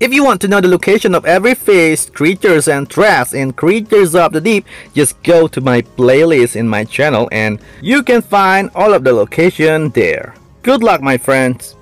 If you want to know the location of every fish, creatures and threats in Creatures of the Deep, just go to my playlist in my channel and you can find all of the location there. Good luck my friends!